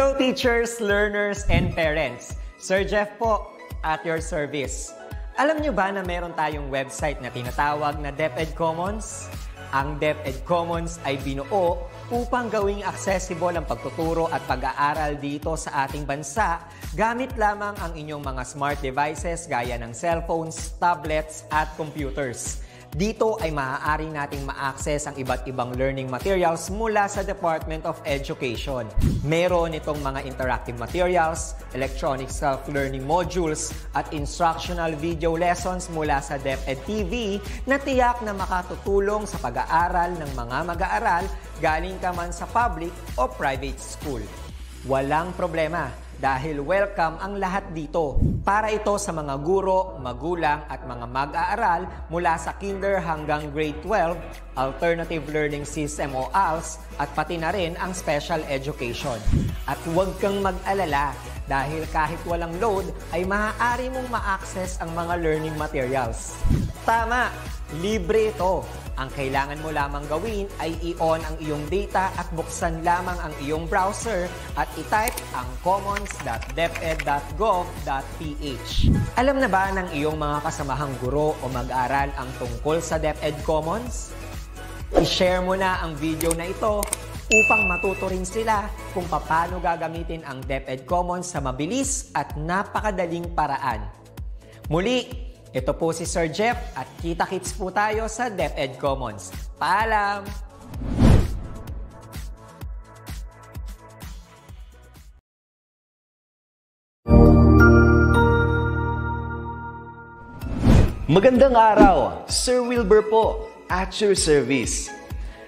Hello teachers, learners, and parents. Sir Jeff po, at your service. Alam nyo ba na meron tayong website na tinatawag na DepEd Commons? Ang DepEd Commons ay binuo upang gawing accessible ang pagtuturo at pag-aaral dito sa ating bansa gamit lamang ang inyong mga smart devices gaya ng cellphones, tablets at computers. Dito ay maaari nating ma-access ang iba't ibang learning materials mula sa Department of Education. Meron itong mga interactive materials, electronic self-learning modules, at instructional video lessons mula sa DepEd TV na tiyak na makatutulong sa pag-aaral ng mga mag-aaral galing ka man sa public o private school. Walang problema dahil welcome ang lahat dito. Para ito sa mga guro, magulang at mga mag-aaral mula sa kinder hanggang grade 12, Alternative Learning System o ALS at pati na rin ang special education. At huwag kang mag-alala, dahil kahit walang load ay maaari mong ma-access ang mga learning materials. Tama! Libre ito! Ang kailangan mo lamang gawin ay i-on ang iyong data at buksan lamang ang iyong browser at i-type ang commons.deped.gov.ph. Alam na ba ng iyong mga kasamahang guro o mag-aral ang tungkol sa DepEd Commons? I-share mo na ang video na ito upang matuto rin sila kung paano gagamitin ang DepEd Commons sa mabilis at napakadaling paraan. Muli, ito po si Sir Jeff at kita-kits po tayo sa DepEd Commons. Paalam! Magandang araw, Sir Wilbur po, at your service.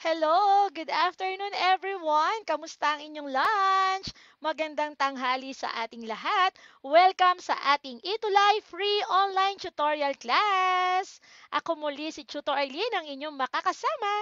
Hello! Good afternoon everyone! Kamusta ang inyong lunch? Magandang tanghali sa ating lahat. Welcome sa ating Ito Live Free Online Tutorial Class! Ako muli si Tutor Eileen, ang inyong makakasama.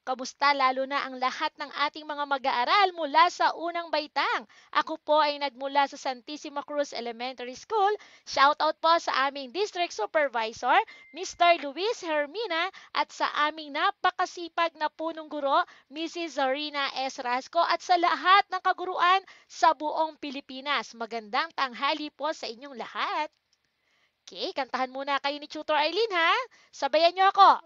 Kamusta lalo na ang lahat ng ating mga mag-aaral mula sa unang baitang? Ako po ay nagmula sa Santissima Cruz Elementary School. Shout out po sa aming district supervisor, Mr. Luis Hermina at sa aming napakasipag na punong guro, Mrs. Zarina S. Rasco at sa lahat ng kaguruan sa buong Pilipinas. Magandang tanghali po sa inyong lahat. Okay, kantahan muna kayo ni Tutor Eileen ha. Sabayan niyo ako.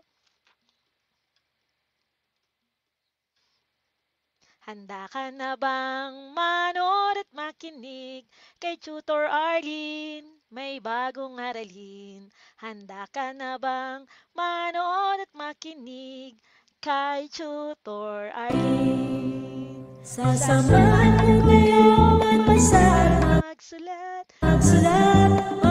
Handa ka na bang manood at makinig kay Tutor Arlene? May bagong aralin. Handa ka na bang manood at makinig kay Tutor Arlene? Sasamahan mo ngayon at magsulat, magsulat, magsulat.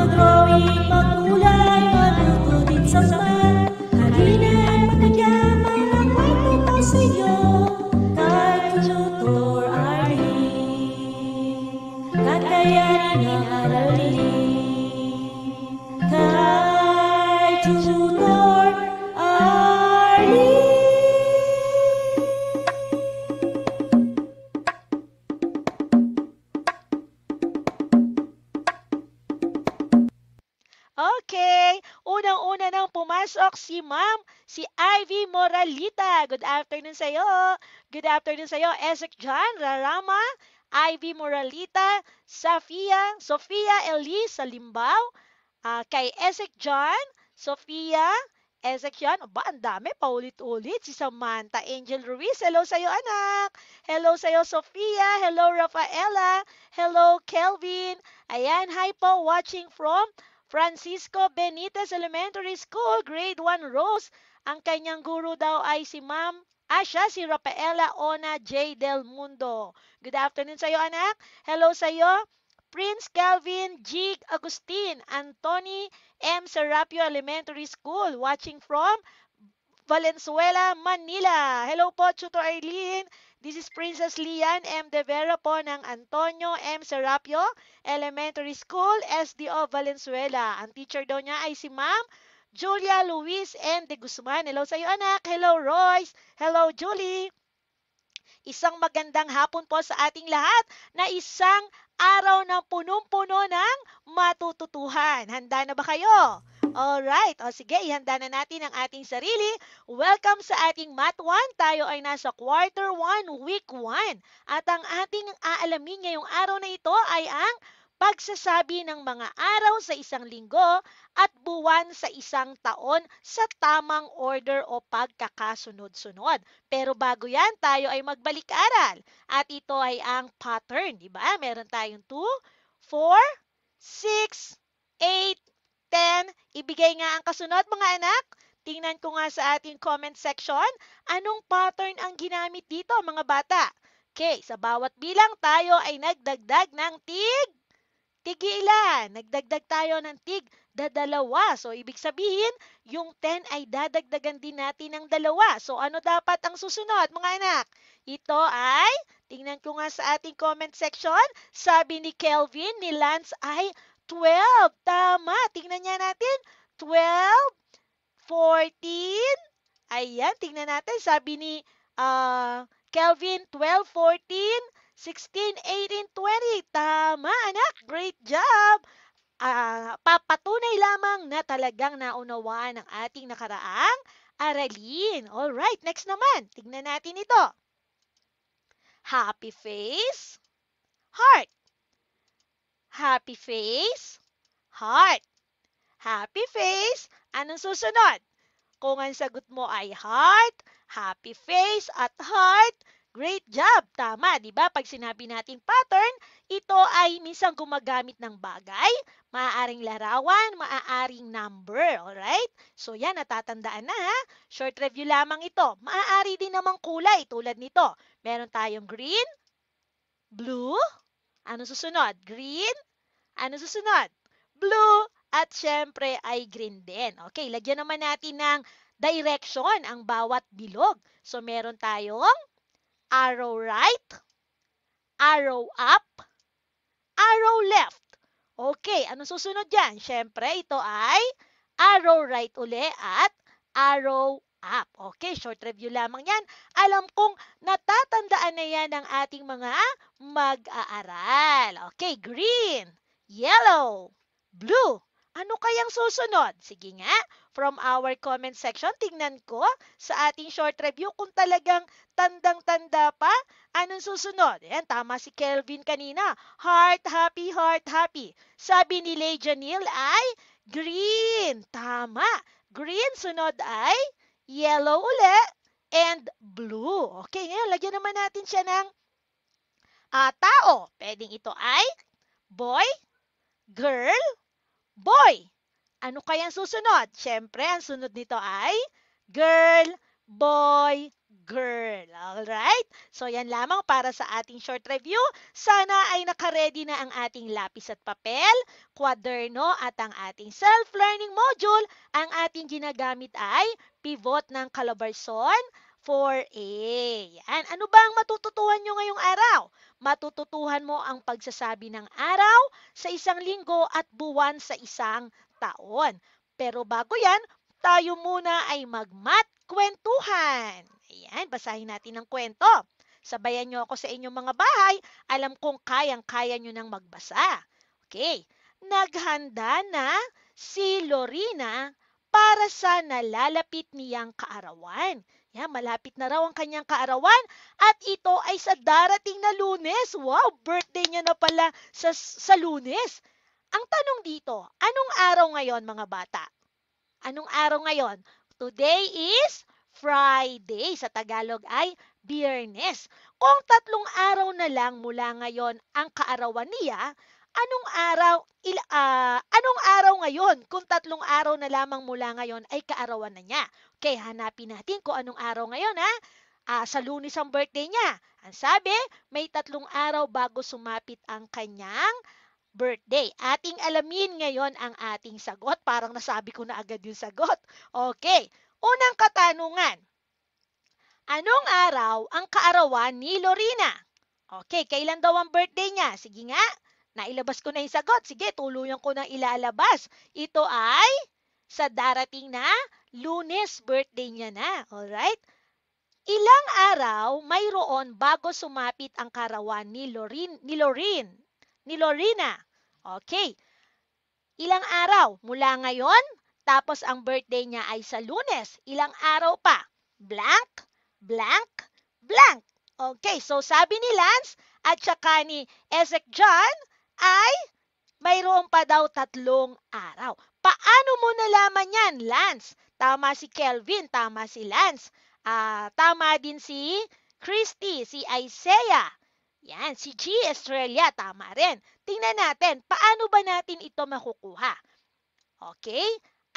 afternoon sa iyo. Good afternoon sa iyo, Ezek John, Rarama, Ivy Moralita, Safia, Sofia Elise sa Salimbaw, uh, kay Ezek John, Sofia, Ezek John, Ba, ang dami. Paulit-ulit. Si Samantha Angel Ruiz. Hello sa iyo, anak. Hello sa iyo, Sofia. Hello, Rafaela. Hello, Kelvin. Ayan. Hi po. Watching from Francisco Benitez Elementary School, Grade 1 Rose. Ang kanyang guru daw ay si Ma'am Asha, siya si Rafaela Ona J. Del Mundo. Good afternoon sa iyo, anak. Hello sa iyo. Prince Kelvin G. Agustin, Anthony M. Serapio Elementary School, watching from Valenzuela, Manila. Hello po, Tutor Eileen. This is Princess Lian M. De Vera po ng Antonio M. Serapio Elementary School, SDO Valenzuela. Ang teacher daw niya ay si Ma'am Julia Luis and De Guzman. Hello sa iyo anak. Hello Royce. Hello Julie. Isang magandang hapon po sa ating lahat na isang araw ng punong-puno ng matututuhan. Handa na ba kayo? Alright, o sige, ihanda na natin ang ating sarili. Welcome sa ating Math 1. Tayo ay nasa quarter 1, week 1. At ang ating aalamin ngayong araw na ito ay ang pagsasabi ng mga araw sa isang linggo at buwan sa isang taon sa tamang order o pagkakasunod-sunod. Pero bago yan, tayo ay magbalik-aral. At ito ay ang pattern, di ba? Meron tayong 2, 4, 6, 8, 10. Ibigay nga ang kasunod mga anak. Tingnan ko nga sa ating comment section, anong pattern ang ginamit dito mga bata? Okay, sa bawat bilang tayo ay nagdagdag ng tig tigilan. Nagdagdag tayo ng tig dadalawa. So, ibig sabihin, yung 10 ay dadagdagan din natin ng dalawa. So, ano dapat ang susunod, mga anak? Ito ay, tingnan ko nga sa ating comment section, sabi ni Kelvin, ni Lance ay 12. Tama. Tingnan niya natin. 12, 14. Ayan, tingnan natin. Sabi ni uh, Kelvin, 12, 14. 16, 18, 20. Tama, anak. Great job. Uh, papatunay lamang na talagang naunawaan ng ating nakaraang aralin. All right, next naman. Tignan natin ito. Happy face, heart. Happy face, heart. Happy face, anong susunod? Kung ang sagot mo ay heart, happy face at heart, Great job! Tama, di ba? Pag sinabi natin pattern, ito ay minsan gumagamit ng bagay, maaaring larawan, maaaring number, alright? So yan, natatandaan na ha. Short review lamang ito. Maaari din namang kulay tulad nito. Meron tayong green, blue, ano susunod? Green, ano susunod? Blue, at syempre ay green din. Okay, lagyan naman natin ng direction ang bawat bilog. So meron tayong Arrow right, arrow up, arrow left. Okay, ano susunod dyan? Siyempre, ito ay arrow right uli at arrow up. Okay, short review lamang yan. Alam kong natatandaan na yan ng ating mga mag-aaral. Okay, green, yellow, blue. Ano kayang susunod? Sige nga, from our comment section. Tingnan ko sa ating short review kung talagang tandang-tanda pa. Anong susunod? Ayan, tama si Kelvin kanina. Heart, happy, heart, happy. Sabi ni Leigh Janil ay green. Tama. Green, sunod ay yellow uli and blue. Okay, ngayon lagyan naman natin siya ng uh, tao. Pwedeng ito ay boy, girl, boy. Ano kaya ang susunod? Siyempre, ang sunod nito ay girl, boy, girl. Alright? So, yan lamang para sa ating short review. Sana ay nakaredy na ang ating lapis at papel, kwaderno at ang ating self-learning module. Ang ating ginagamit ay pivot ng kalabarson 4A. Yan. Ano ba ang matututuhan nyo ngayong araw? Matututuhan mo ang pagsasabi ng araw sa isang linggo at buwan sa isang taon. Pero bago yan, tayo muna ay magmat kwentuhan. Ayan, basahin natin ang kwento. Sabayan nyo ako sa inyong mga bahay. Alam kong kayang-kaya nyo nang magbasa. Okay, naghanda na si Lorina para sa nalalapit niyang kaarawan. Yan, malapit na raw ang kanyang kaarawan at ito ay sa darating na lunes. Wow, birthday niya na pala sa, sa lunes. Ang tanong dito, anong araw ngayon mga bata? Anong araw ngayon? Today is Friday. Sa Tagalog ay Biyernes. Kung tatlong araw na lang mula ngayon ang kaarawan niya, anong araw il, uh, anong araw ngayon kung tatlong araw na lamang mula ngayon ay kaarawan na niya. Okay, hanapin natin kung anong araw ngayon ha. Uh, sa lunis ang birthday niya. Ang sabi, may tatlong araw bago sumapit ang kanyang birthday. Ating alamin ngayon ang ating sagot. Parang nasabi ko na agad yung sagot. Okay. Unang katanungan. Anong araw ang kaarawan ni Lorena? Okay, kailan daw ang birthday niya? Sige nga, nailabas ko na yung sagot. Sige, tuluyan ko na ilalabas. Ito ay sa darating na lunes birthday niya na. Alright? Ilang araw mayroon bago sumapit ang karawan ni Lorin, ni Lorin ni Lorena. Okay. Ilang araw mula ngayon, tapos ang birthday niya ay sa lunes. Ilang araw pa? Blank, blank, blank. Okay, so sabi ni Lance at saka ni Ezek John ay mayroon pa daw tatlong araw. Paano mo nalaman yan, Lance? Tama si Kelvin, tama si Lance. Uh, tama din si Christy, si Isaiah. Yan, si G. Estrella, tama rin. Tingnan natin, paano ba natin ito makukuha? Okay,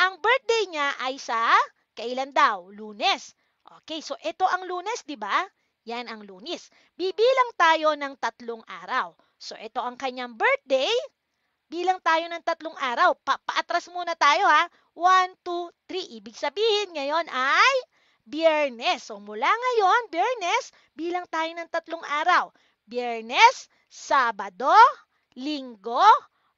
ang birthday niya ay sa, kailan daw? Lunes. Okay, so ito ang lunes, di ba? Yan ang lunes. Bibilang tayo ng tatlong araw. So ito ang kanyang birthday. Bilang tayo ng tatlong araw. Pa paatras muna tayo ha. 1, 2, 3. Ibig sabihin ngayon ay Biyernes. So mula ngayon, Biyernes, bilang tayo ng tatlong araw. Biyernes, Sabado, Linggo,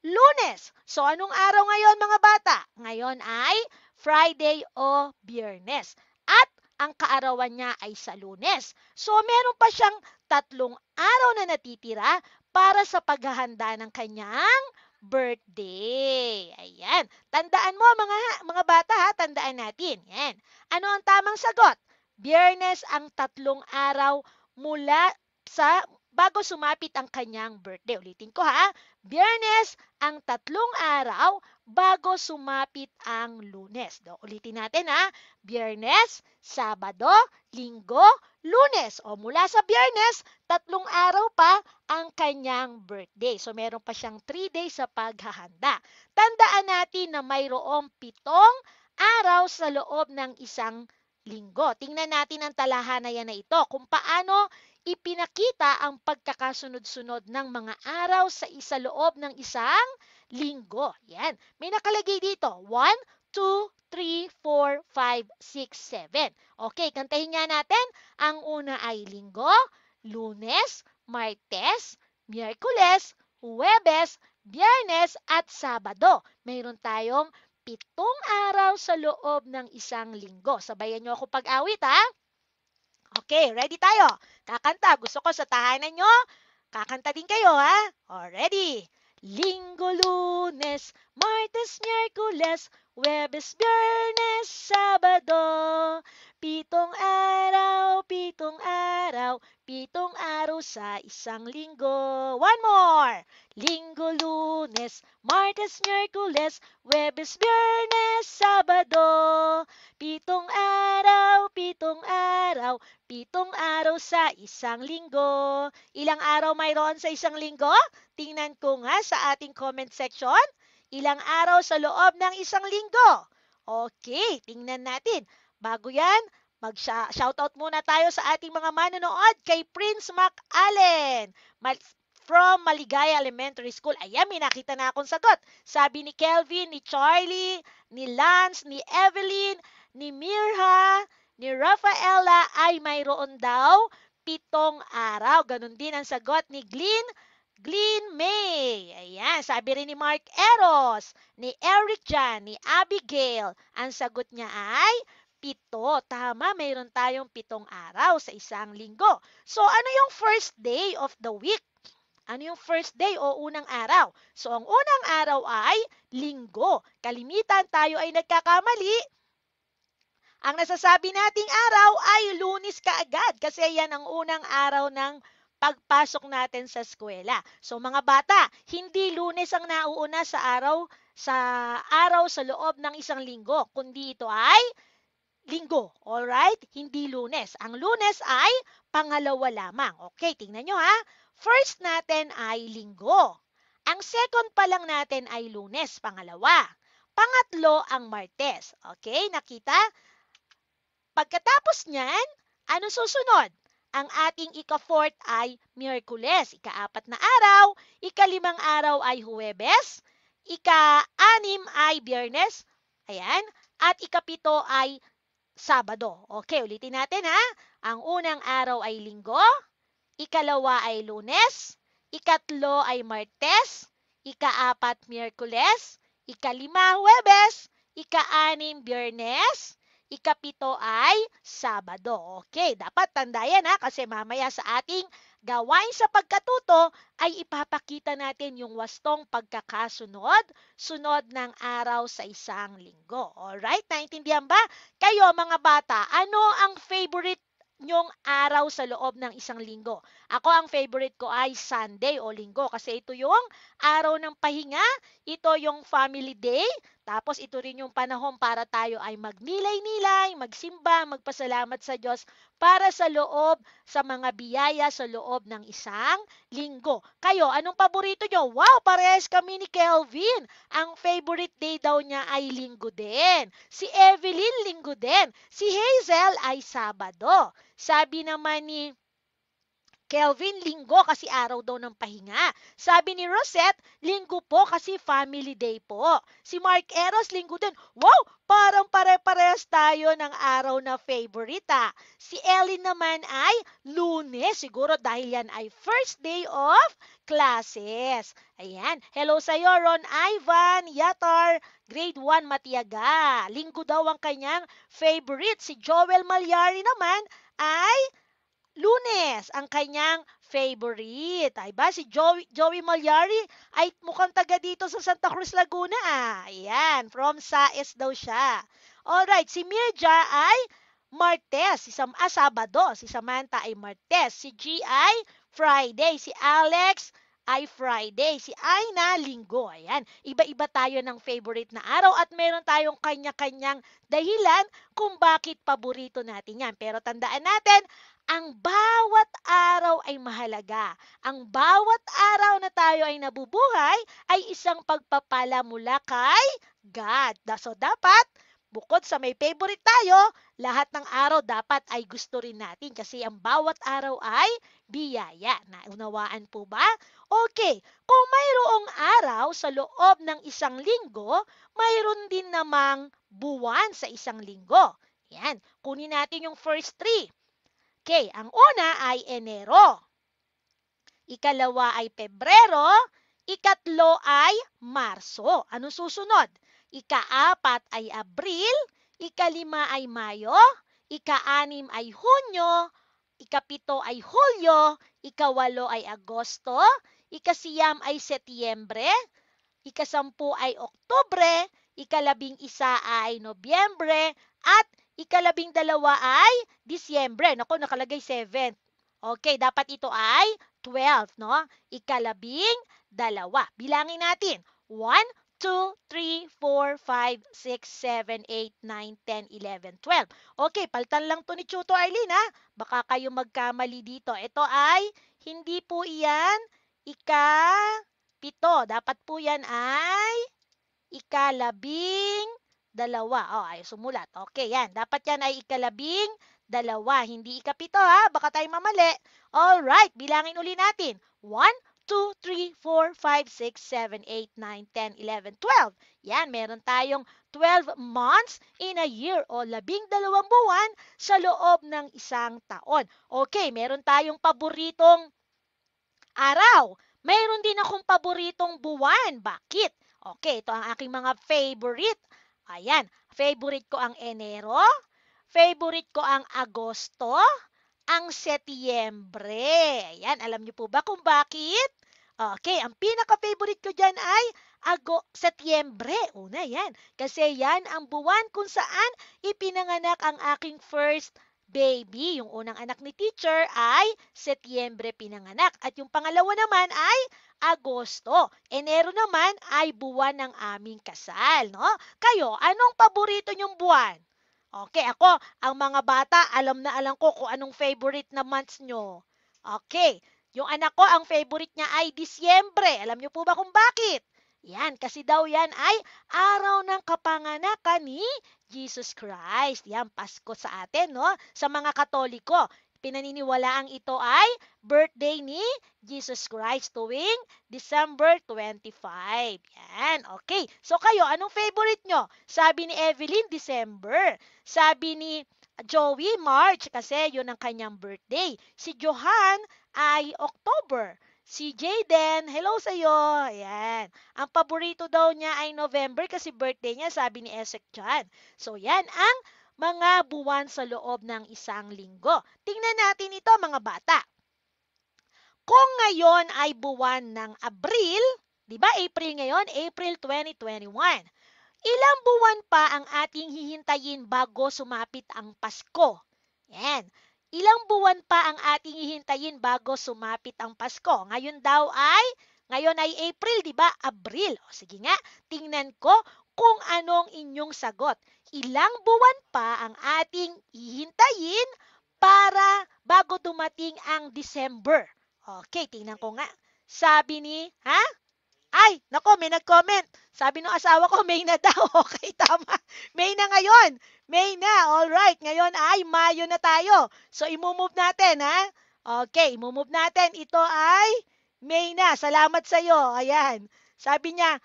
Lunes. So, anong araw ngayon mga bata? Ngayon ay Friday o Biyernes. At ang kaarawan niya ay sa lunes. So, meron pa siyang tatlong araw na natitira para sa paghahanda ng kanyang birthday. Ayan. Tandaan mo mga mga bata ha, tandaan natin. Yan. Ano ang tamang sagot? Biyernes ang tatlong araw mula sa bago sumapit ang kanyang birthday. Ulitin ko ha, biyernes ang tatlong araw bago sumapit ang lunes. Do, ulitin natin ha, biyernes, sabado, linggo, lunes. O mula sa biyernes, tatlong araw pa ang kanyang birthday. So meron pa siyang 3 days sa paghahanda. Tandaan natin na mayroong pitong araw sa loob ng isang linggo. Tingnan natin ang talahanayan na ito kung paano ipinakita ang pagkakasunod-sunod ng mga araw sa isa loob ng isang linggo. Yan. May nakalagay dito. 1, 2, 3, 4, 5, 6, 7. Okay, kantahin nga natin. Ang una ay linggo, lunes, martes, miyerkules, huwebes, biyernes at sabado. Mayroon tayong pitong araw sa loob ng isang linggo. Sabayan niyo ako pag-awit ha. Okay, ready tayo. Kakanta. Gusto ko sa tahanan nyo, kakanta din kayo, ha? O, ready? Linggo, lunes, martes, miyerkules, webes, biyernes, sabado, Pitong araw, pitong araw, pitong araw sa isang linggo. One more! Linggo, lunes, martes, miyerkules, webes, biyernes, sabado. Pitong araw, pitong araw, pitong araw sa isang linggo. Ilang araw mayroon sa isang linggo? Tingnan ko nga sa ating comment section. Ilang araw sa loob ng isang linggo? Okay, tingnan natin. Bago yan, mag-shoutout muna tayo sa ating mga manonood kay Prince Mac Allen from Maligaya Elementary School. Ayan, may nakita na akong sagot. Sabi ni Kelvin, ni Charlie, ni Lance, ni Evelyn, ni Mirha, ni Rafaela ay mayroon daw pitong araw. Ganon din ang sagot ni Glyn, Glyn May. Ayan, sabi rin ni Mark Eros, ni Eric Jan, ni Abigail. Ang sagot niya ay Pito. Tama, mayroon tayong pitong araw sa isang linggo. So, ano yung first day of the week? Ano yung first day o unang araw? So, ang unang araw ay linggo. Kalimitan tayo ay nagkakamali. Ang nasasabi nating araw ay lunis kaagad kasi yan ang unang araw ng pagpasok natin sa eskwela. So mga bata, hindi lunes ang nauuna sa araw sa araw sa loob ng isang linggo, kundi ito ay linggo. Alright? Hindi lunes. Ang lunes ay pangalawa lamang. Okay, tingnan nyo ha. First natin ay linggo. Ang second pa lang natin ay lunes, pangalawa. Pangatlo ang martes. Okay, nakita? Pagkatapos niyan, ano susunod? Ang ating ika-fourth ay Miyerkules, ika-apat na araw, ika-limang araw ay Huwebes, ika-anim ay Biyernes, ayan, at ika ikapito ay Sabado. Okay, ulitin natin ha. Ang unang araw ay linggo, ikalawa ay lunes, ikatlo ay martes, ikaapat miyerkules, ikalima huwebes, ikaanim biyernes, ikapito ay sabado. Okay, dapat tanda yan ha kasi mamaya sa ating Gawain sa pagkatuto ay ipapakita natin yung wastong pagkakasunod, sunod ng araw sa isang linggo. Alright, naintindihan ba? Kayo mga bata, ano ang favorite nyong araw sa loob ng isang linggo? Ako ang favorite ko ay Sunday o linggo kasi ito yung araw ng pahinga, ito yung family day, tapos ito rin yung panahon para tayo ay magnilay-nilay, magsimba, magpasalamat sa Diyos para sa loob, sa mga biyaya sa loob ng isang linggo. Kayo, anong paborito nyo? Wow, parehas kami ni Kelvin. Ang favorite day daw niya ay linggo din. Si Evelyn, linggo din. Si Hazel ay Sabado. Sabi naman ni Kelvin, linggo kasi araw daw ng pahinga. Sabi ni Rosette, linggo po kasi family day po. Si Mark Eros, linggo din. Wow! Parang pare-parehas tayo ng araw na favorite ah. Si Ellie naman ay lunes. Siguro dahil yan ay first day of classes. Ayan. Hello sa'yo, Ron Ivan, Yatar, grade 1 Matiaga. Linggo daw ang kanyang favorite. Si Joel Malyari naman ay Lunes ang kanyang favorite. Ay ba? Diba? Si Joey, Joey Malyari ay mukhang taga dito sa Santa Cruz, Laguna. Ah. Ayan, from Saes daw siya. Alright, si Mirja ay Martes, si Sam ah, Sabado, si Samantha ay Martes, si G ay Friday, si Alex ay Friday, si Aina Linggo. Ayan, iba-iba tayo ng favorite na araw at meron tayong kanya-kanyang dahilan kung bakit paborito natin yan. Pero tandaan natin, ang bawat araw ay mahalaga. Ang bawat araw na tayo ay nabubuhay ay isang pagpapala mula kay God. So dapat, bukod sa may favorite tayo, lahat ng araw dapat ay gusto rin natin kasi ang bawat araw ay biyaya. Naunawaan po ba? Okay, kung mayroong araw sa loob ng isang linggo, mayroon din namang buwan sa isang linggo. Yan, kunin natin yung first three. Okay, ang una ay Enero. Ikalawa ay Pebrero. Ikatlo ay Marso. Ano susunod? Ikaapat ay Abril. Ikalima ay Mayo. Ikaanim ay Hunyo. Ikapito ay Hulyo. Ikawalo ay Agosto. Ikasiyam ay Setyembre. Ikasampu ay Oktubre. Ikalabing isa ay Nobyembre. At Ikalabing dalawa ay Disyembre. Nako, nakalagay 7. Okay, dapat ito ay 12, no? Ikalabing dalawa. Bilangin natin. 1, 2, 3, 4, 5, 6, 7, 8, 9, 10, 11, 12. Okay, paltan lang to ni Chuto Arlene, ha? Baka kayo magkamali dito. Ito ay, hindi po iyan, ika-pito. Dapat po yan ay ikalabing dalawa. O, oh, ay sumulat. Okay, yan. Dapat yan ay ikalabing dalawa. Hindi ikapito, ha? Baka tayo mamali. Alright, bilangin uli natin. 1, 2, 3, 4, 5, 6, 7, 8, 9, 10, 11, 12. Yan, meron tayong 12 months in a year o labing dalawang buwan sa loob ng isang taon. Okay, meron tayong paboritong araw. Mayroon din akong paboritong buwan. Bakit? Okay, ito ang aking mga favorite Ayan, favorite ko ang Enero, favorite ko ang Agosto, ang Setyembre. Ayan, alam niyo po ba kung bakit? Okay, ang pinaka-favorite ko dyan ay Ago, Setyembre. Una yan. Kasi yan ang buwan kung saan ipinanganak ang aking first baby. Yung unang anak ni teacher ay Setyembre pinanganak. At yung pangalawa naman ay Agosto. Enero naman ay buwan ng aming kasal, no? Kayo, anong paborito niyong buwan? Okay, ako, ang mga bata, alam na alam ko kung anong favorite na months nyo. Okay, yung anak ko, ang favorite niya ay Disyembre. Alam niyo po ba kung bakit? Yan, kasi daw yan ay araw ng kapanganakan ni Jesus Christ. Yan, Pasko sa atin, no? Sa mga Katoliko. Pinaniniwalaang ito ay birthday ni Jesus Christ tuwing December 25. Yan, okay. So kayo, anong favorite nyo? Sabi ni Evelyn, December. Sabi ni Joey, March, kasi yun ang kanyang birthday. Si Johan ay October. Si Jaden, hello sa iyo. Ayan. Ang paborito daw niya ay November kasi birthday niya, sabi ni Esek Chan. So, yan ang mga buwan sa loob ng isang linggo. Tingnan natin ito mga bata. Kung ngayon ay buwan ng Abril, 'di ba April ngayon, April 2021. Ilang buwan pa ang ating hihintayin bago sumapit ang Pasko? Yan. Ilang buwan pa ang ating hihintayin bago sumapit ang Pasko? Ngayon daw ay ngayon ay April, 'di ba? Abril. O sige nga, tingnan ko kung anong inyong sagot ilang buwan pa ang ating ihintayin para bago dumating ang December. Okay, tingnan ko nga. Sabi ni, ha? Ay, nako, may nag-comment. Sabi ng asawa ko, May na daw. Okay, tama. May na ngayon. May na. All right. Ngayon ay Mayo na tayo. So, imumove natin, ha? Okay, imumove natin. Ito ay May na. Salamat sa iyo. Ayan. Sabi niya,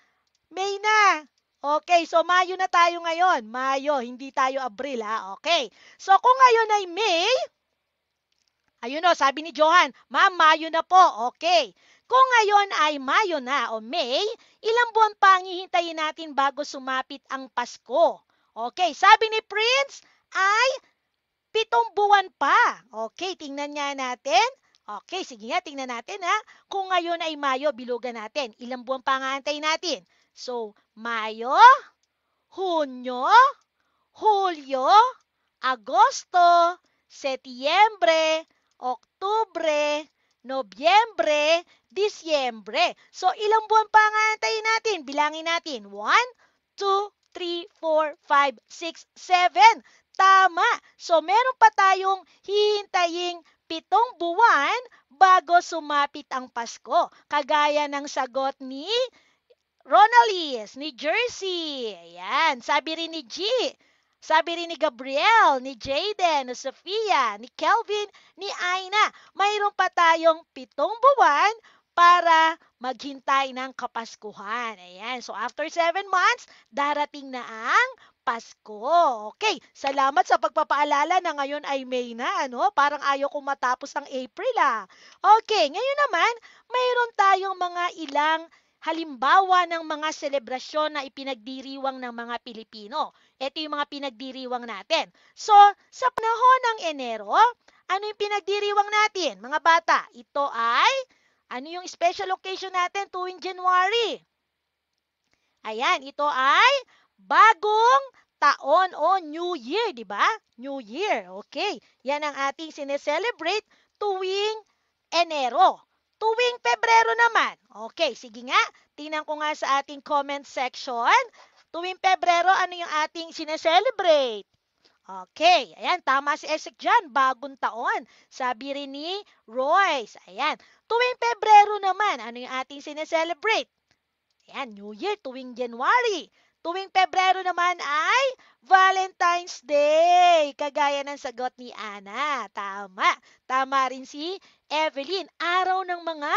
May na. Okay, so Mayo na tayo ngayon. Mayo, hindi tayo Abril ha. Okay. So kung ngayon ay May, ayun o, sabi ni Johan, ma'am, Mayo na po. Okay. Kung ngayon ay Mayo na o May, ilang buwan pa ang hihintayin natin bago sumapit ang Pasko? Okay, sabi ni Prince ay pitong buwan pa. Okay, tingnan nga natin. Okay, sige nga, tingnan natin ha. Kung ngayon ay Mayo, bilugan natin. Ilang buwan pa ang antayin natin? So, Mayo, Hunyo, Hulyo, Agosto, Setyembre, Oktubre, Nobyembre, Disyembre. So, ilang buwan pa nga antayin natin? Bilangin natin. 1, 2, 3, 4, 5, 6, 7. Tama. So, meron pa tayong hihintaying pitong buwan bago sumapit ang Pasko. Kagaya ng sagot ni Ronalis, New Jersey. Ayan. Sabi rin ni G. Sabi rin ni Gabriel, ni Jaden, ni Sofia, ni Kelvin, ni Aina. Mayroon pa tayong pitong buwan para maghintay ng kapaskuhan. Ayan. So, after seven months, darating na ang Pasko. Okay, salamat sa pagpapaalala na ngayon ay May na, ano? Parang ayaw kong matapos ang April, ah. Okay, ngayon naman, mayroon tayong mga ilang halimbawa ng mga selebrasyon na ipinagdiriwang ng mga Pilipino. Ito yung mga pinagdiriwang natin. So, sa panahon ng Enero, ano yung pinagdiriwang natin, mga bata? Ito ay, ano yung special occasion natin tuwing January? Ayan, ito ay bagong taon o New Year, di ba? New Year, okay. Yan ang ating sineselebrate tuwing Enero tuwing Pebrero naman. Okay, sige nga. Tingnan ko nga sa ating comment section. Tuwing Pebrero, ano yung ating sineselebrate? Okay, ayan, tama si Esek dyan, bagong taon. Sabi rin ni Royce, ayan. Tuwing Pebrero naman, ano yung ating sineselebrate? Ayan, New Year, tuwing January. Tuwing Pebrero naman ay Valentine's Day. Kagaya ng sagot ni Ana. Tama. Tama rin si Evelyn. Araw ng mga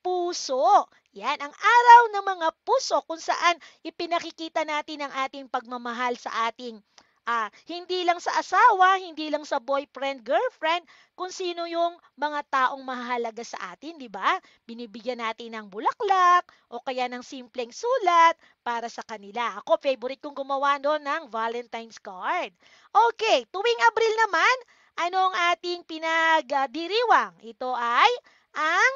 puso. Yan, ang araw ng mga puso kung saan ipinakikita natin ang ating pagmamahal sa ating Ah, hindi lang sa asawa, hindi lang sa boyfriend, girlfriend, kung sino yung mga taong mahalaga sa atin, di ba? Binibigyan natin ng bulaklak o kaya ng simpleng sulat para sa kanila. Ako, favorite kong gumawa noon ng Valentine's card. Okay, tuwing Abril naman, ano ang ating pinagdiriwang? Ito ay ang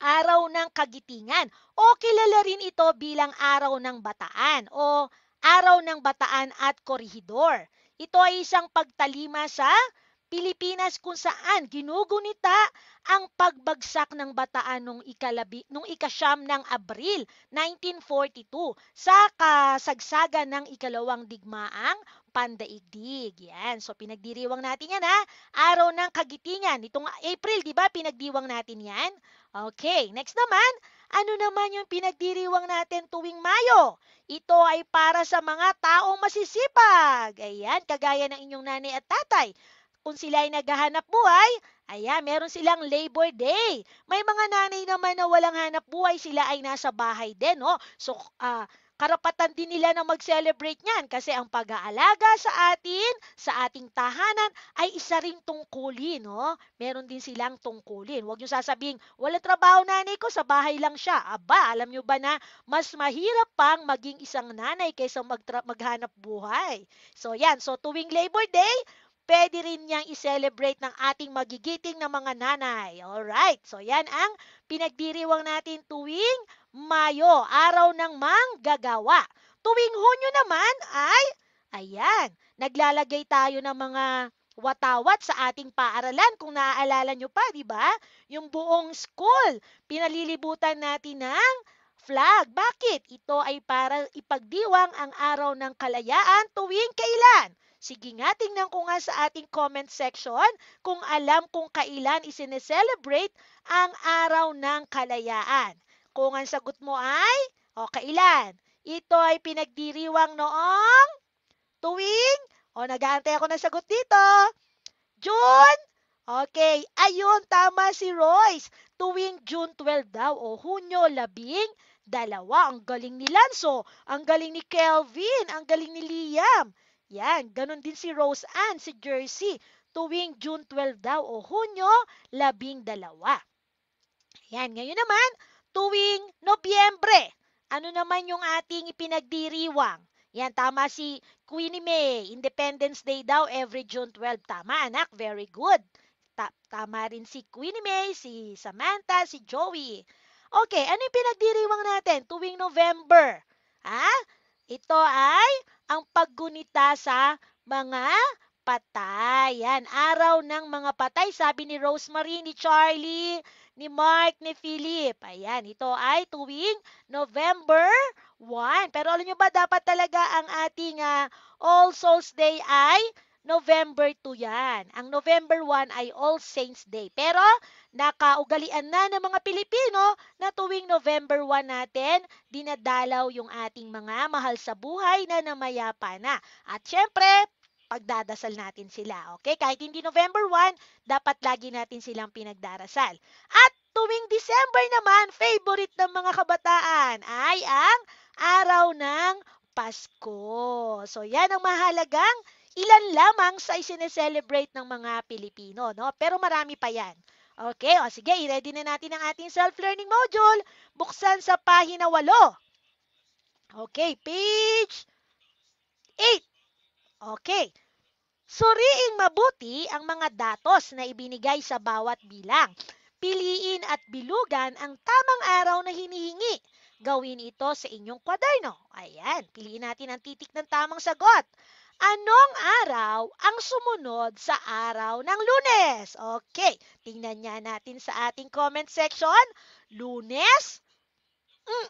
Araw ng Kagitingan o kilala rin ito bilang Araw ng Bataan o Araw ng Bataan at Korihidor. Ito ay isang pagtalima sa Pilipinas kung saan ginugunita ang pagbagsak ng bataan nung ikalabi nung ikasyam ng Abril 1942 sa kasagsagan ng ikalawang digmaang pandaigdig. Yan. So pinagdiriwang natin yan ha. Araw ng kagitingan. Itong April, di ba? Pinagdiwang natin yan. Okay. Next naman, ano naman yung pinagdiriwang natin tuwing Mayo? Ito ay para sa mga taong masisipag. Ayan, kagaya ng inyong nanay at tatay. Kung sila ay naghahanap buhay, ayan, meron silang Labor Day. May mga nanay naman na walang hanap buhay, sila ay nasa bahay din, no? Oh. So, uh, karapatan din nila na mag-celebrate niyan kasi ang pag-aalaga sa atin, sa ating tahanan, ay isa ring tungkulin. No? Meron din silang tungkulin. Huwag nyo sasabing, wala trabaho nanay ko, sa bahay lang siya. Aba, alam nyo ba na mas mahirap pang maging isang nanay kaysa maghanap buhay. So yan, so tuwing Labor Day, pwede rin niyang i-celebrate ng ating magigiting na mga nanay. All right. so yan ang pinagdiriwang natin tuwing Mayo, araw ng manggagawa. Tuwing Hunyo naman ay, ayan, naglalagay tayo ng mga watawat sa ating paaralan. Kung naaalala nyo pa, di ba? Yung buong school, pinalilibutan natin ng flag. Bakit? Ito ay para ipagdiwang ang araw ng kalayaan tuwing kailan. Sige nga, tingnan ko nga sa ating comment section kung alam kung kailan isineselebrate ang araw ng kalayaan. Kung ang sagot mo ay, o kailan? Ito ay pinagdiriwang noong tuwing, o nag ako ng sagot dito, June Okay, ayun, tama si Royce. Tuwing June 12 daw o Hunyo 12, dalawa. Ang galing ni Lanzo, ang galing ni Kelvin, ang galing ni Liam. Yan, ganun din si Rose Ann, si Jersey. Tuwing June 12 daw o Hunyo 12. Yan, ngayon naman, tuwing Nobyembre. Ano naman yung ating ipinagdiriwang? Yan, tama si Queenie May. Independence Day daw, every June 12. Tama, anak. Very good. Ta- tama rin si Queenie May, si Samantha, si Joey. Okay, ano yung pinagdiriwang natin tuwing November? Ha? Ah, ito ay ang paggunita sa mga patay. Yan, araw ng mga patay. Sabi ni Rosemary, ni Charlie, ni Mark, ni Philip. Ayan, ito ay tuwing November 1. Pero alam nyo ba, dapat talaga ang ating uh, All Souls Day ay November 2 yan. Ang November 1 ay All Saints Day. Pero nakaugalian na ng mga Pilipino na tuwing November 1 natin, dinadalaw yung ating mga mahal sa buhay na namayapa na. At syempre, pagdadasal natin sila. Okay? Kahit hindi November 1, dapat lagi natin silang pinagdarasal. At tuwing December naman, favorite ng mga kabataan ay ang araw ng Pasko. So yan ang mahalagang ilan lamang sa isine-celebrate ng mga Pilipino. No? Pero marami pa yan. Okay, o sige, i-ready na natin ang ating self-learning module. Buksan sa pahina 8. Okay, page 8. Okay. Suriing mabuti ang mga datos na ibinigay sa bawat bilang. Piliin at bilugan ang tamang araw na hinihingi. Gawin ito sa inyong kwaderno. Ayan, piliin natin ang titik ng tamang sagot. Anong araw ang sumunod sa araw ng lunes? Okay, tingnan niya natin sa ating comment section. Lunes? Mm,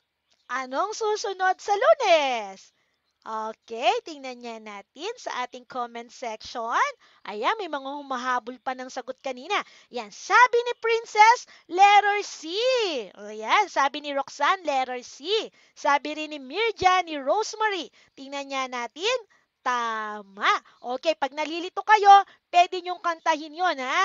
anong susunod sa lunes? Okay, tingnan niya natin sa ating comment section. Ayan, may mga humahabol pa ng sagot kanina. Yan, sabi ni Princess, letter C. Ayan, sabi ni Roxanne, letter C. Sabi rin ni Mirja, ni Rosemary. Tingnan niya natin. Tama. Okay, pag nalilito kayo, pwede niyong kantahin yon ha?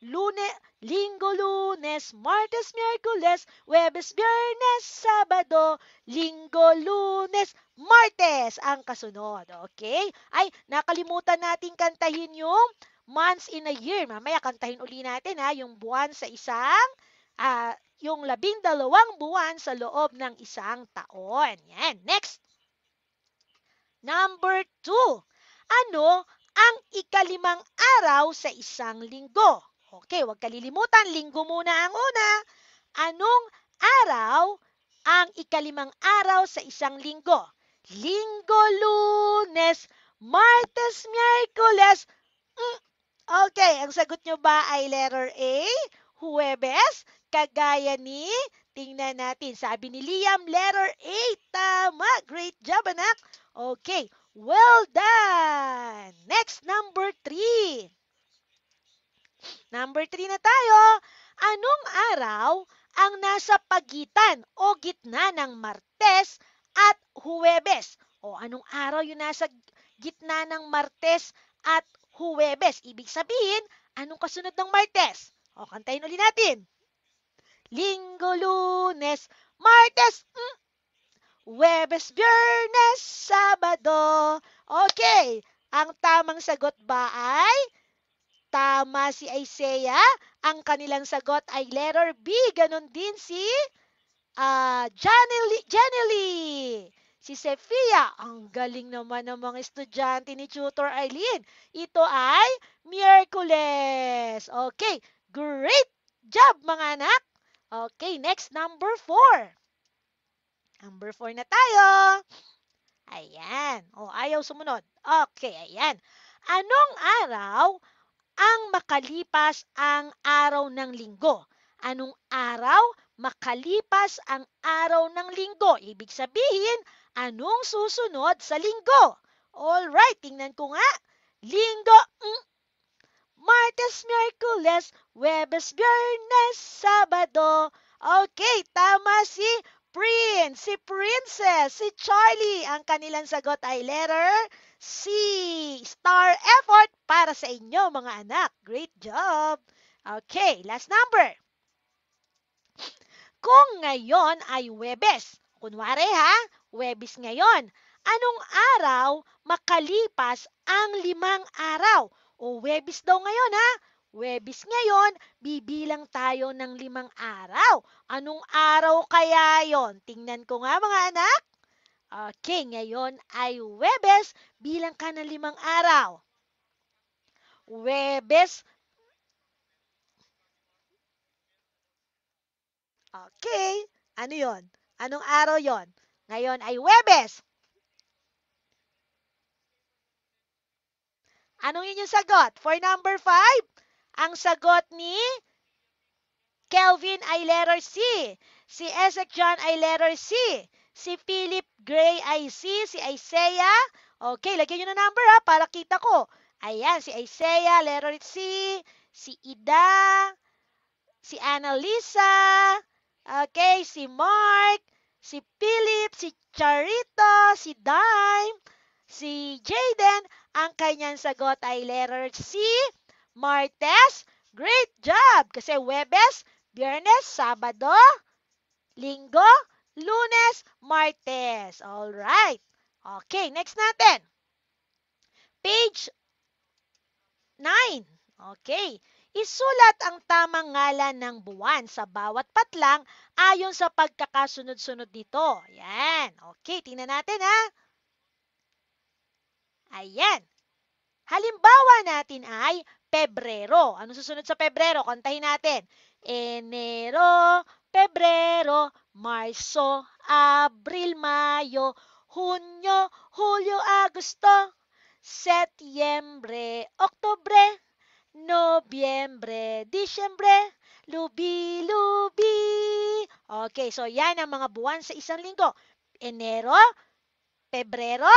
Lunes, Linggo, lunes, martes, Miyerkules, huwebes, biyernes, sabado, linggo, lunes, martes ang kasunod. Okay? Ay, nakalimutan natin kantahin yung months in a year. Mamaya kantahin uli natin ha, yung buwan sa isang, uh, yung labing dalawang buwan sa loob ng isang taon. Yan. Next. Number two. Ano ang ikalimang araw sa isang linggo? Okay, huwag kalilimutan, linggo muna ang una. Anong araw ang ikalimang araw sa isang linggo? Linggo, lunes, martes, miyerkules. Mm. Okay, ang sagot nyo ba ay letter A? Huwebes, kagaya ni, tingnan natin, sabi ni Liam, letter A, tama, great job anak. Okay, well done. Next, number 3. Number 3 na tayo. Anong araw ang nasa pagitan o gitna ng Martes at Huwebes? O anong araw yung nasa gitna ng Martes at Huwebes? Ibig sabihin, anong kasunod ng Martes? O kantahin ulit natin. Linggo, Lunes, Martes, mm, Webes, Biyernes, Sabado. Okay, ang tamang sagot ba ay Tama si Isaiah. Ang kanilang sagot ay letter B. Ganon din si uh, ah, Janely. Si Sophia, ang galing naman ng mga estudyante ni Tutor Eileen. Ito ay Miyerkules. Okay, great job mga anak. Okay, next number 4. Number 4 na tayo. Ayan. O, oh, ayaw sumunod. Okay, ayan. Anong araw ang makalipas ang araw ng linggo. Anong araw? Makalipas ang araw ng linggo. Ibig sabihin, anong susunod sa linggo? All right, tingnan ko nga. Linggo, mm, Martes, Miyerkules, Webes, Biyernes, Sabado. Okay, tama si Prince, si Princess, si Charlie. Ang kanilang sagot ay letter C. Star effort para sa inyo mga anak. Great job! Okay, last number. Kung ngayon ay Webes, kunwari ha, Webes ngayon, anong araw makalipas ang limang araw? O Webes daw ngayon ha, Webes ngayon, bibilang tayo ng limang araw. Anong araw kaya yon? Tingnan ko nga mga anak. Okay, ngayon ay Webes, bilang ka ng limang araw. Webes. Okay, ano yon? Anong araw yon? Ngayon ay Webes. Anong yun yung sagot? For number 5, ang sagot ni Kelvin ay letter C. Si Isaac John ay letter C. Si Philip Gray IC, si Isaiah. Okay, lagyan nyo na number ha para kita ko. Ayan, si Isaiah, letter C, si Ida, si Annalisa, okay, si Mark, si Philip, si Charito, si Dime, si Jaden. Ang kanyang sagot ay letter C, Martes. Great job! Kasi Webes, Biyernes, Sabado, Linggo, Lunes, Martes. right. Okay, next natin. Page 9. Okay. Isulat ang tamang ngalan ng buwan sa bawat patlang ayon sa pagkakasunod-sunod dito. Yan. Okay, tingnan natin ha. Ayan. Halimbawa natin ay Pebrero. Ano susunod sa Pebrero? Kantahin natin. Enero, Pebrero, Marso, Abril, Mayo, Hunyo, Hulyo, Agosto, Setyembre, Oktobre, Nobyembre, Disyembre, lubi, lubi. Okay, so yan ang mga buwan sa isang linggo. Enero, Pebrero,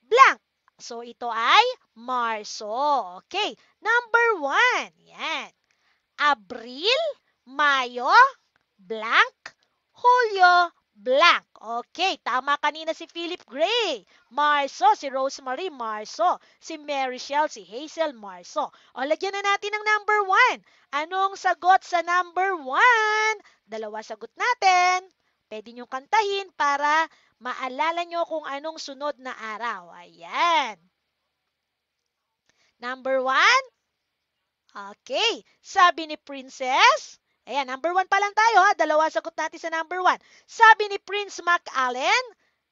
blank. So ito ay Marso. Okay, number one. Yan. Abril, Mayo, blank, Julio blank. Okay, tama kanina si Philip Gray. Marso, si Rosemary Marso. Si Mary Shell, si Hazel Marso. O, lagyan na natin ng number 1. Anong sagot sa number 1? Dalawa sagot natin. Pwede niyong kantahin para maalala niyo kung anong sunod na araw. Ayan. Number 1. Okay, sabi ni Princess, Ayan, number 1 pa lang tayo ha. Dalawa sagot natin sa number 1. Sabi ni Prince Mac Allen,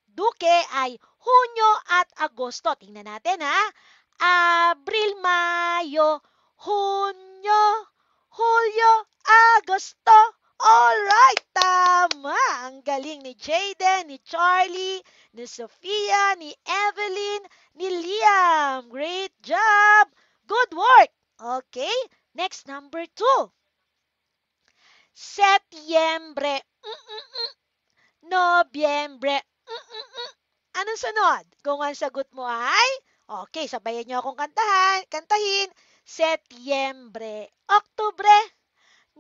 Duke ay Hunyo at Agosto. Tingnan natin ha. Abril, Mayo, Hunyo, Hulyo, Agosto. Alright, tama. Ang galing ni Jaden, ni Charlie, ni Sophia, ni Evelyn, ni Liam. Great job. Good work. Okay, next number 2. Setyembre. Mm-mm-mm. Nobyembre. Mm-mm-mm. Anong sunod? Kung ang sagot mo ay, okay, sabayan niyo akong kantahan, kantahin. Setyembre, Oktubre,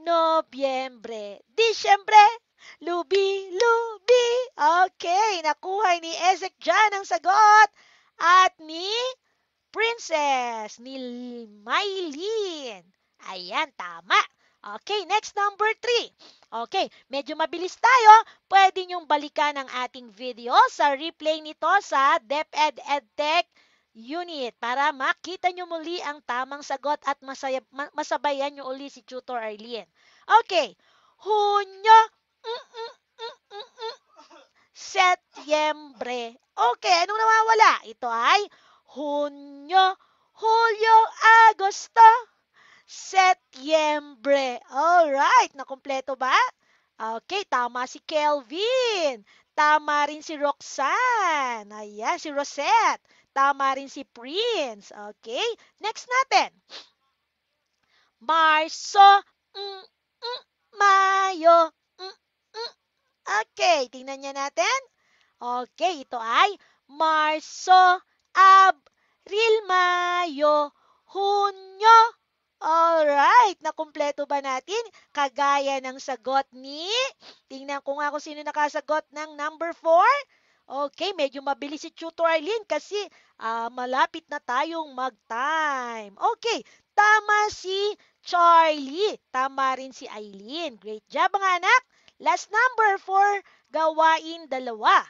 Nobyembre, Disyembre, Lubi, Lubi. Okay, nakuha ni Ezek dyan ang sagot. At ni Princess, ni Mylene. Ayan, tama. Okay, next number 3. Okay, medyo mabilis tayo. Pwede niyong balikan ang ating video sa replay nito sa DepEd EdTech unit para makita nyo muli ang tamang sagot at masaya, masabayan nyo uli si Tutor Arlien. Okay. Hunyo mm, Setyembre. Okay, anong nawawala? Ito ay Hunyo, Hulyo, Agosto, Setyembre. right, nakumpleto ba? Okay, tama si Kelvin. Tama rin si Roxanne. Ayan, si Rosette. Tama rin si Prince. Okay, next natin. Marso, mm, mm, Mayo. Mm, mm. Okay, tingnan niya natin. Okay, ito ay Marso, Abril, Mayo, Hunyo, Alright, nakumpleto ba natin? Kagaya ng sagot ni... Tingnan ko nga kung sino nakasagot ng number 4. Okay, medyo mabilis si Tutor Arlene kasi uh, malapit na tayong mag-time. Okay, tama si Charlie. Tama rin si Eileen. Great job mga anak. Last number 4, gawain dalawa.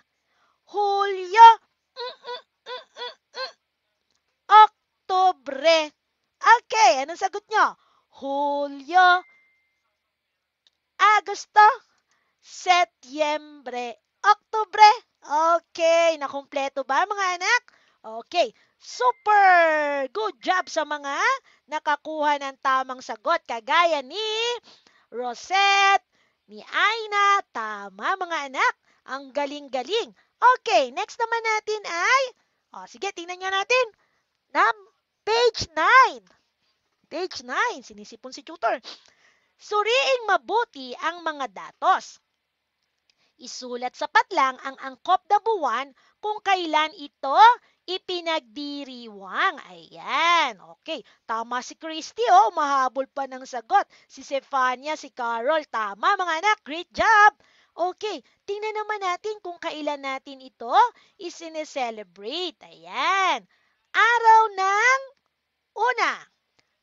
Hulyo! Anong sagot nyo? Hulyo, Agosto, Setyembre, Oktubre. Okay, nakumpleto ba mga anak? Okay, super! Good job sa mga nakakuha ng tamang sagot kagaya ni Rosette, ni Aina. Tama mga anak, ang galing-galing. Okay, next naman natin ay, o oh, sige, tingnan nga natin, na page 9. Page 9, sinisipon si tutor. Suriing mabuti ang mga datos. Isulat sa patlang ang angkop na buwan kung kailan ito ipinagdiriwang. Ayan. Okay. Tama si Christy. Oh, mahabol pa ng sagot. Si Stefania, si Carol. Tama mga anak. Great job. Okay. Tingnan naman natin kung kailan natin ito isineselebrate. Ayan. Araw ng una.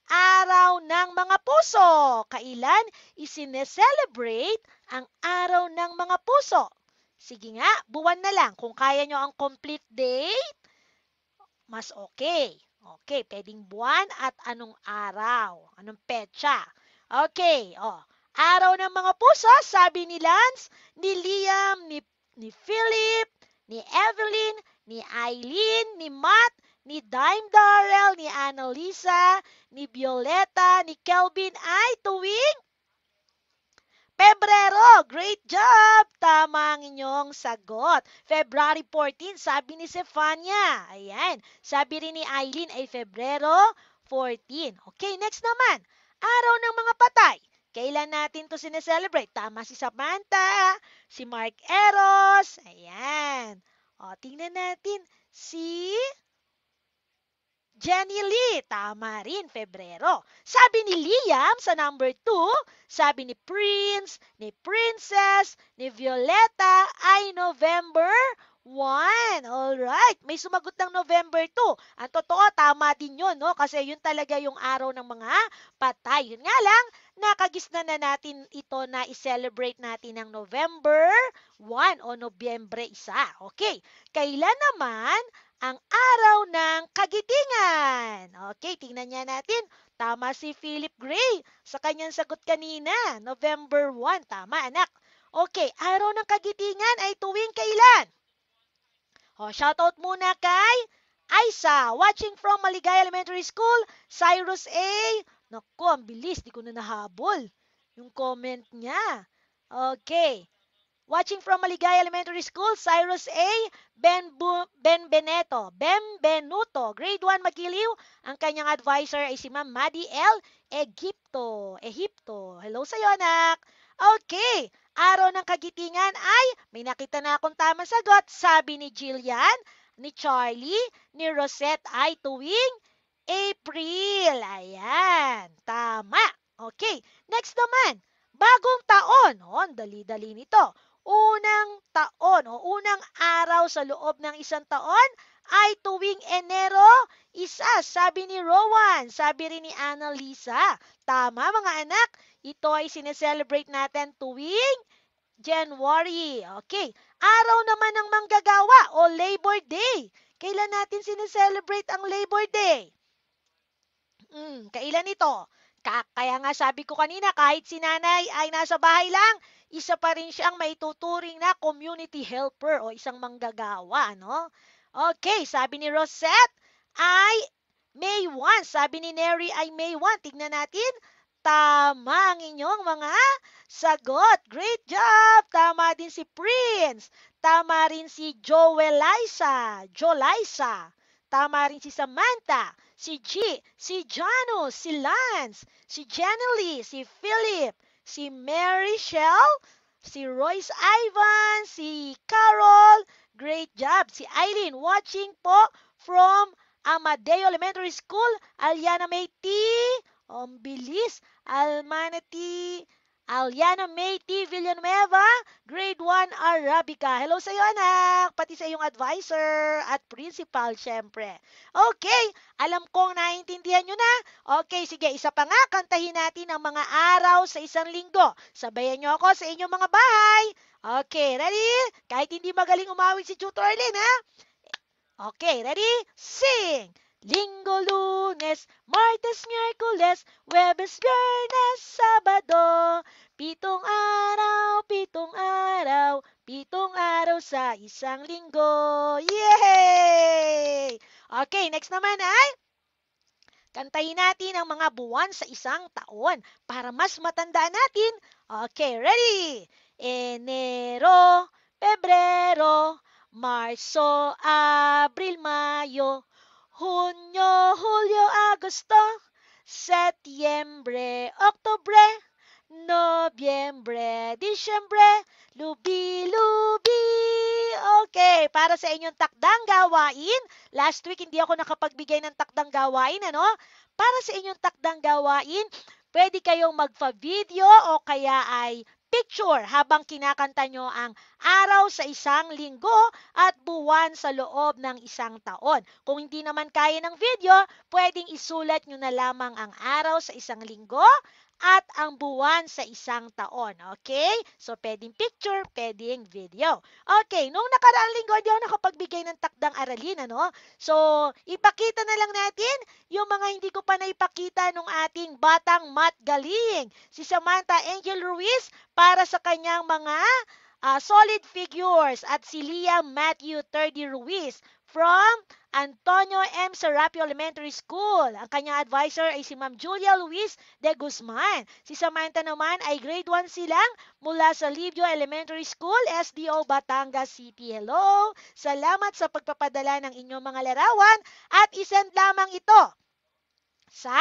Araw ng mga puso. Kailan isineselebrate ang araw ng mga puso? Sige nga, buwan na lang. Kung kaya nyo ang complete date, mas okay. Okay, pwedeng buwan at anong araw, anong petsa. Okay, oh. Araw ng mga puso, sabi ni Lance, ni Liam, ni, ni Philip, ni Evelyn, ni Eileen, ni Matt, ni Dime Darrell, ni Annalisa, ni Violeta, ni Kelvin ay tuwing Pebrero, great job! Tama ang inyong sagot. February 14, sabi ni Stefania. Ayan. Sabi rin ni Eileen ay Febrero 14. Okay, next naman. Araw ng mga patay. Kailan natin to sineselebrate? Tama si Samantha, si Mark Eros. Ayan. O, tingnan natin si Jenny Lee, tama rin, Febrero. Sabi ni Liam sa number 2, sabi ni Prince, ni Princess, ni Violeta ay November 1. Alright, may sumagot ng November 2. Ang totoo, tama din yun, no? Kasi yun talaga yung araw ng mga patay. Yun nga lang, nakagisna na natin ito na i-celebrate natin ng November 1 o Nobyembre 1. Okay, kailan naman ang araw ng kagitingan. Okay, tingnan niya natin. Tama si Philip Gray sa kanyang sagot kanina, November 1. Tama, anak. Okay, araw ng kagitingan ay tuwing kailan? O, shoutout muna kay Aisa, watching from Maligay Elementary School, Cyrus A. Naku, ang bilis, di ko na nahabol yung comment niya. Okay. Watching from Maligay Elementary School, Cyrus A. Benbu Benbeneto, Benbenuto, Grade 1 Magiliw. Ang kanyang advisor ay si Ma'am Madi L. Egipto. Egipto. Hello sa iyo, anak. Okay, araw ng kagitingan ay may nakita na akong tamang sagot. Sabi ni Jillian, ni Charlie, ni Rosette ay tuwing April. Ayan, tama. Okay, next naman. Bagong taon. Oh, dali-dali nito unang taon o unang araw sa loob ng isang taon ay tuwing Enero, isa, sabi ni Rowan, sabi rin ni Annalisa. Tama mga anak, ito ay sineselebrate natin tuwing January. Okay, araw naman ng manggagawa o Labor Day. Kailan natin sineselebrate ang Labor Day? Hmm, kailan ito? Kaya nga sabi ko kanina, kahit si nanay ay nasa bahay lang, isa pa rin siyang maituturing na community helper o isang manggagawa, no? Okay, sabi ni Rosette, I May 1. Sabi ni Neri ay May 1. Tignan natin. Tama ang inyong mga sagot. Great job! Tama din si Prince. Tama rin si Joelisa. Joelisa. Tama rin si Samantha, si G, si Jano, si Lance, si Jenny si Philip, si Mary Shell, si Royce Ivan, si Carol. Great job. Si Eileen, watching po from Amadeo Elementary School, Aliana May Ang bilis. Almanati, Aliana May T. Villanueva, Grade 1 Arabica. Hello sa iyo anak, pati sa iyong advisor at principal syempre. Okay, alam kong naiintindihan nyo na. Okay, sige, isa pa nga, kantahin natin ang mga araw sa isang linggo. Sabayan nyo ako sa inyong mga bahay. Okay, ready? Kahit hindi magaling umawit si Tutor Arlene, ha? Okay, ready? Sing! Linggo, lunes, martes, miyerkules, webes, biyernes, sabado. Pitong araw, pitong araw, pitong araw sa isang linggo. Yay! Okay, next naman ay... Kantahin natin ang mga buwan sa isang taon para mas matandaan natin. Okay, ready? Enero, Pebrero, Marso, Abril, Mayo, Junio, Julio, Agosto, Septiembre, Octubre, Nobyembre, Disyembre, lubi-lubi. Okay, para sa inyong takdang gawain, last week hindi ako nakapagbigay ng takdang gawain, ano? Para sa inyong takdang gawain, pwede kayong magpa-video o kaya ay picture habang kinakanta nyo ang araw sa isang linggo at buwan sa loob ng isang taon. Kung hindi naman kaya ng video, pwedeng isulat nyo na lamang ang araw sa isang linggo at ang buwan sa isang taon. Okay? So, pwedeng picture, pwedeng video. Okay, nung nakaraang linggo, di ako nakapagbigay ng takbo aralin, ano? So, ipakita na lang natin yung mga hindi ko pa naipakita nung ating batang matgaling, si Samantha Angel Ruiz para sa kanyang mga uh, solid figures at si Liam Matthew 30 Ruiz from Antonio M. Serapio Elementary School. Ang kanya advisor ay si Ma'am Julia Luis de Guzman. Si Samantha naman ay grade 1 silang mula sa Livio Elementary School, SDO Batangas City. Hello! Salamat sa pagpapadala ng inyong mga larawan at isend lamang ito sa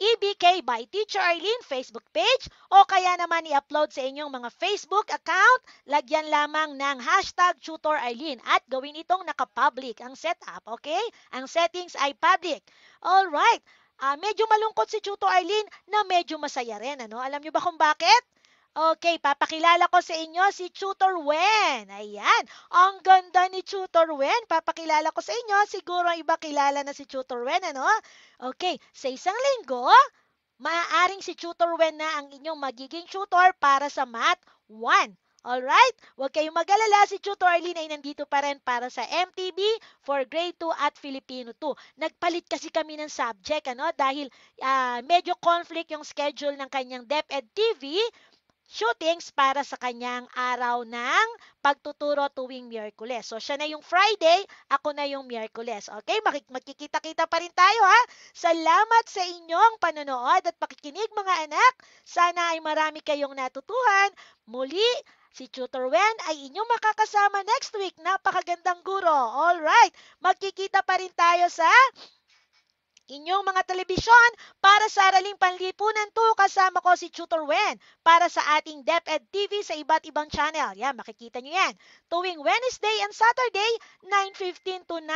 EBK by Teacher Arlene Facebook page o kaya naman i-upload sa inyong mga Facebook account. Lagyan lamang ng hashtag Tutor Arlene at gawin itong nakapublic ang setup, okay? Ang settings ay public. All right. Uh, medyo malungkot si Tutor Arlene na medyo masaya rin, ano? Alam niyo ba kung bakit? Okay, papakilala ko sa inyo si Tutor Wen. Ayan, ang ganda ni Tutor Wen. Papakilala ko sa inyo, siguro iba kilala na si Tutor Wen, ano? Okay, sa isang linggo, maaaring si Tutor Wen na ang inyong magiging tutor para sa Math 1. Alright? Huwag kayong mag-alala, si Tutor Arlene ay nandito pa rin para sa MTB for Grade 2 at Filipino 2. Nagpalit kasi kami ng subject ano, dahil uh, medyo conflict yung schedule ng kanyang DepEd TV shootings para sa kanyang araw ng pagtuturo tuwing Miyerkules. So, siya na yung Friday, ako na yung Miyerkules. Okay, magkikita-kita pa rin tayo ha. Salamat sa inyong panonood at pakikinig mga anak. Sana ay marami kayong natutuhan. Muli, Si Tutor Wen ay inyong makakasama next week. Napakagandang guro. All right. Magkikita pa rin tayo sa inyong mga telebisyon para sa Araling Panlipunan 2. Kasama ko si Tutor Wen para sa ating DepEd TV sa iba't ibang channel. Yan, makikita nyo yan. Tuwing Wednesday and Saturday, 9.15 to 9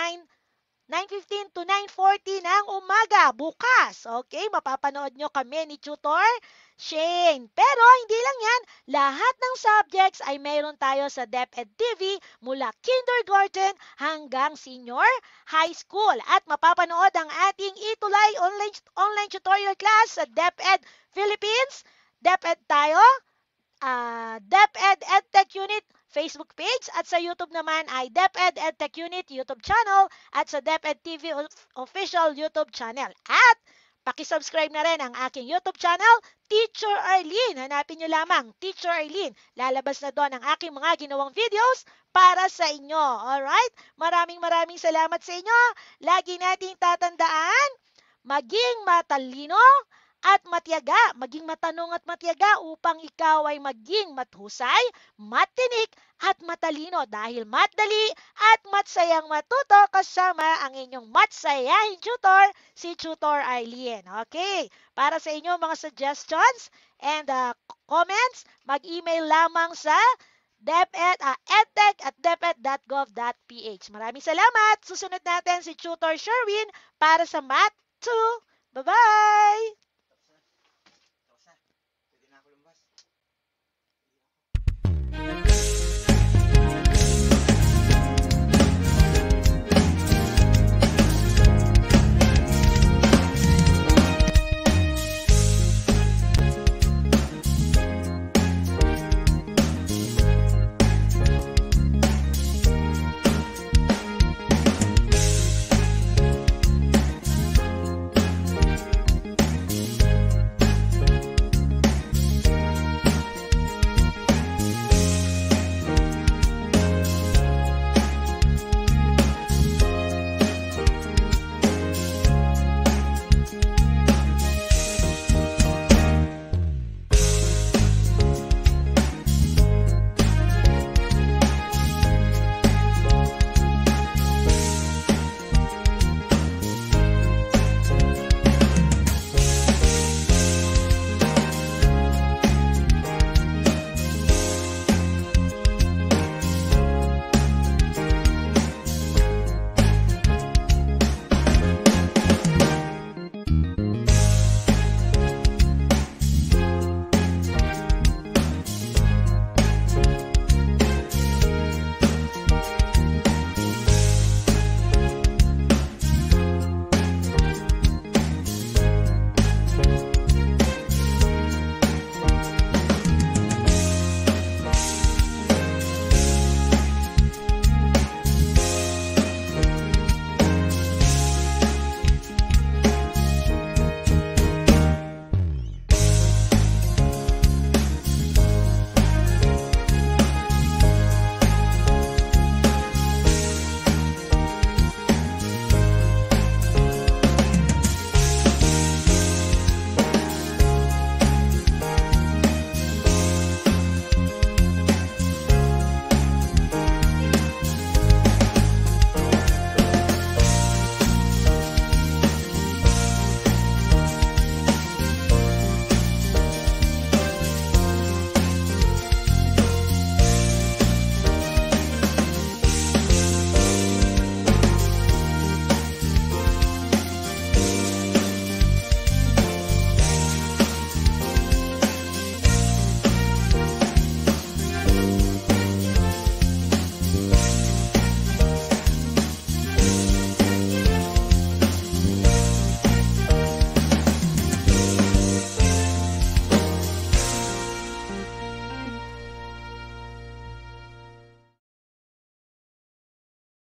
9.15 to 9.40 ng umaga, bukas. Okay, mapapanood nyo kami ni Tutor Shane. Pero hindi lang yan, lahat ng subjects ay mayroon tayo sa DepEd TV mula kindergarten hanggang senior high school. At mapapanood ang ating Itulay online, online tutorial class sa DepEd Philippines. DepEd tayo, uh, DepEd EdTech Unit Facebook page at sa YouTube naman ay DepEd EdTech Unit YouTube channel at sa DepEd TV official YouTube channel. At paki-subscribe na rin ang aking YouTube channel, Teacher Arlene. Hanapin nyo lamang, Teacher Arlene. Lalabas na doon ang aking mga ginawang videos para sa inyo. Alright? Maraming maraming salamat sa inyo. Lagi nating tatandaan, maging matalino, at matiyaga, maging matanong at matiyaga upang ikaw ay maging mathusay, matinik at matalino dahil madali at matsayang matuto kasama ang inyong matsayahin tutor, si Tutor Eileen. Okay, para sa inyo mga suggestions and uh, comments, mag-email lamang sa deped, uh, ah, edtech at deped.gov.ph. Maraming salamat. Susunod natin si Tutor Sherwin para sa Math 2. Bye-bye!